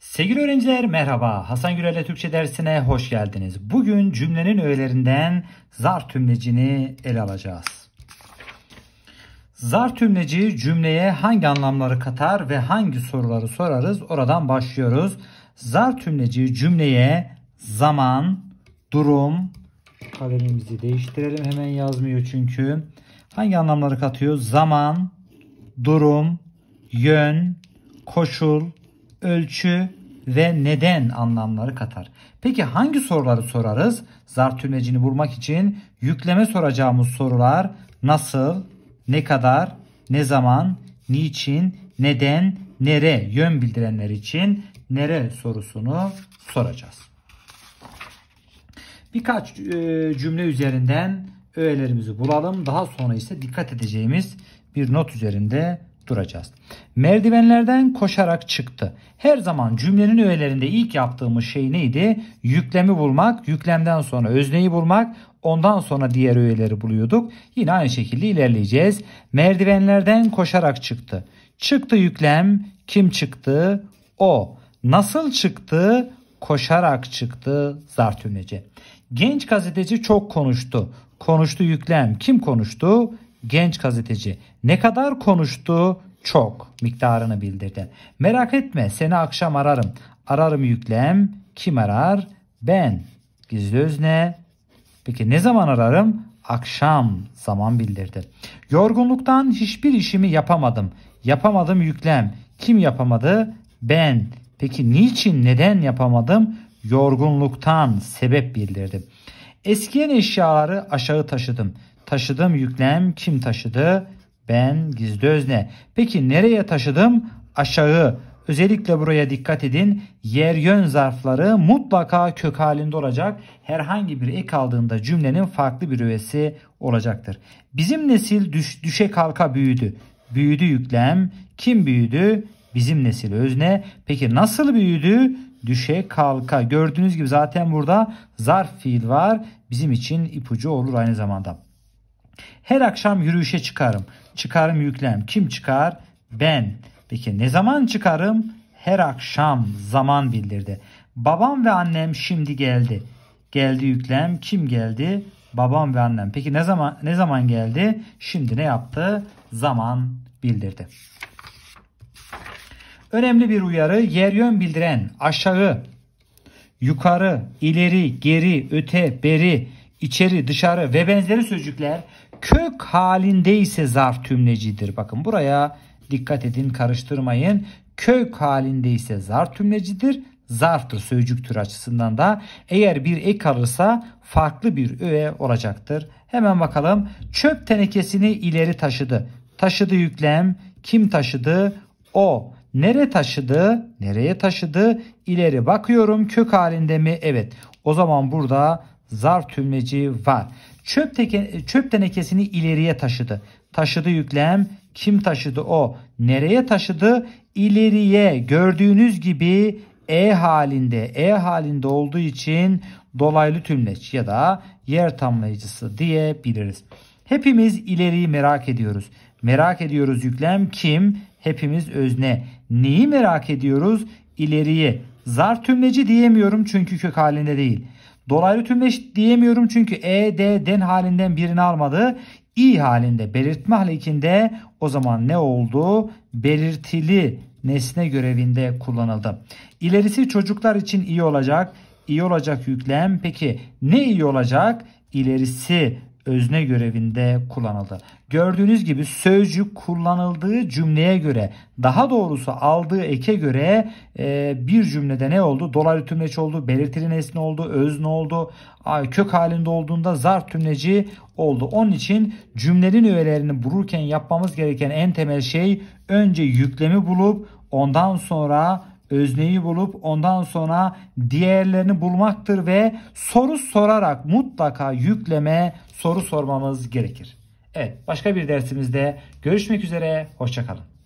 Sevgili öğrenciler merhaba. Hasan Gürel'e Türkçe dersine hoş geldiniz. Bugün cümlenin öğelerinden zar tümlecini ele alacağız. Zar tümleci cümleye hangi anlamları katar ve hangi soruları sorarız oradan başlıyoruz. Zar tümleci cümleye zaman, durum, kalemimizi değiştirelim hemen yazmıyor çünkü. Hangi anlamları katıyor? Zaman, durum, yön, koşul, ölçü ve neden anlamları katar. Peki hangi soruları sorarız? Zar vurmak için yükleme soracağımız sorular nasıl, ne kadar, ne zaman, niçin, neden, nere yön bildirenler için nere sorusunu soracağız. Birkaç e, cümle üzerinden öğelerimizi bulalım. Daha sonra ise dikkat edeceğimiz bir not üzerinde duracağız. Merdivenlerden koşarak çıktı. Her zaman cümlenin öğelerinde ilk yaptığımız şey neydi? Yüklemi bulmak, yüklemden sonra özneyi bulmak, ondan sonra diğer öğeleri buluyorduk. Yine aynı şekilde ilerleyeceğiz. Merdivenlerden koşarak çıktı. Çıktı yüklem, kim çıktı? O. Nasıl çıktı? Koşarak çıktı Zartüneci. Genç gazeteci çok konuştu. Konuştu yüklem. Kim konuştu? genç gazeteci ne kadar konuştu çok miktarını bildirdi. Merak etme seni akşam ararım. Ararım yüklem. Kim arar? Ben. Gizli özne. Peki ne zaman ararım? Akşam zaman bildirdi. Yorgunluktan hiçbir işimi yapamadım. Yapamadım yüklem. Kim yapamadı? Ben. Peki niçin neden yapamadım? Yorgunluktan sebep bildirdi. Eskiyen eşyaları aşağı taşıdım. Taşıdım yüklem kim taşıdı? Ben gizli özne. Peki nereye taşıdım? Aşağı. Özellikle buraya dikkat edin. Yer yön zarfları mutlaka kök halinde olacak. Herhangi bir ek aldığında cümlenin farklı bir üyesi olacaktır. Bizim nesil düş, düşe kalka büyüdü. Büyüdü yüklem. Kim büyüdü? Bizim nesil özne. Peki nasıl büyüdü? Düşe kalka. Gördüğünüz gibi zaten burada zarf fiil var. Bizim için ipucu olur aynı zamanda. Her akşam yürüyüşe çıkarım. Çıkarım yüklem. Kim çıkar? Ben. Peki ne zaman çıkarım? Her akşam zaman bildirdi. Babam ve annem şimdi geldi. Geldi yüklem. Kim geldi? Babam ve annem. Peki ne zaman ne zaman geldi? Şimdi ne yaptı? Zaman bildirdi. Önemli bir uyarı yer yön bildiren aşağı, yukarı, ileri, geri, öte, beri, içeri, dışarı ve benzeri sözcükler Kök halindeyse ise zarf tümlecidir. Bakın buraya dikkat edin karıştırmayın. Kök halindeyse ise zarf tümlecidir. Zarftır sözcük türü açısından da. Eğer bir ek alırsa farklı bir öğe olacaktır. Hemen bakalım. Çöp tenekesini ileri taşıdı. Taşıdı yüklem. Kim taşıdı? O. Nere taşıdı? Nereye taşıdı? İleri bakıyorum. Kök halinde mi? Evet. O zaman burada zarf tümleci var. Çöp, teke, çöp tenekesini ileriye taşıdı. Taşıdı yüklem. Kim taşıdı o? Nereye taşıdı? İleriye gördüğünüz gibi e halinde, E halinde olduğu için dolaylı tümleç ya da yer tamlayıcısı diyebiliriz. Hepimiz ileriyi merak ediyoruz. Merak ediyoruz yüklem kim? Hepimiz özne. Neyi merak ediyoruz? İleriye. Zar tümleci diyemiyorum çünkü kök halinde değil. Dolaylı tümleş diyemiyorum çünkü E, D, den halinden birini almadı. İ halinde belirtme halinde o zaman ne oldu? Belirtili nesne görevinde kullanıldı. İlerisi çocuklar için iyi olacak. İyi olacak yüklem. Peki ne iyi olacak? İlerisi özne görevinde kullanıldı. Gördüğünüz gibi sözcük kullanıldığı cümleye göre daha doğrusu aldığı eke göre e, bir cümlede ne oldu? Dolaylı tümleç oldu, belirtili nesne oldu, özne oldu, kök halinde olduğunda zar tümleci oldu. Onun için cümlenin öğelerini bulurken yapmamız gereken en temel şey önce yüklemi bulup ondan sonra özneyi bulup ondan sonra diğerlerini bulmaktır ve soru sorarak mutlaka yükleme soru sormamız gerekir. Evet başka bir dersimizde görüşmek üzere hoşçakalın.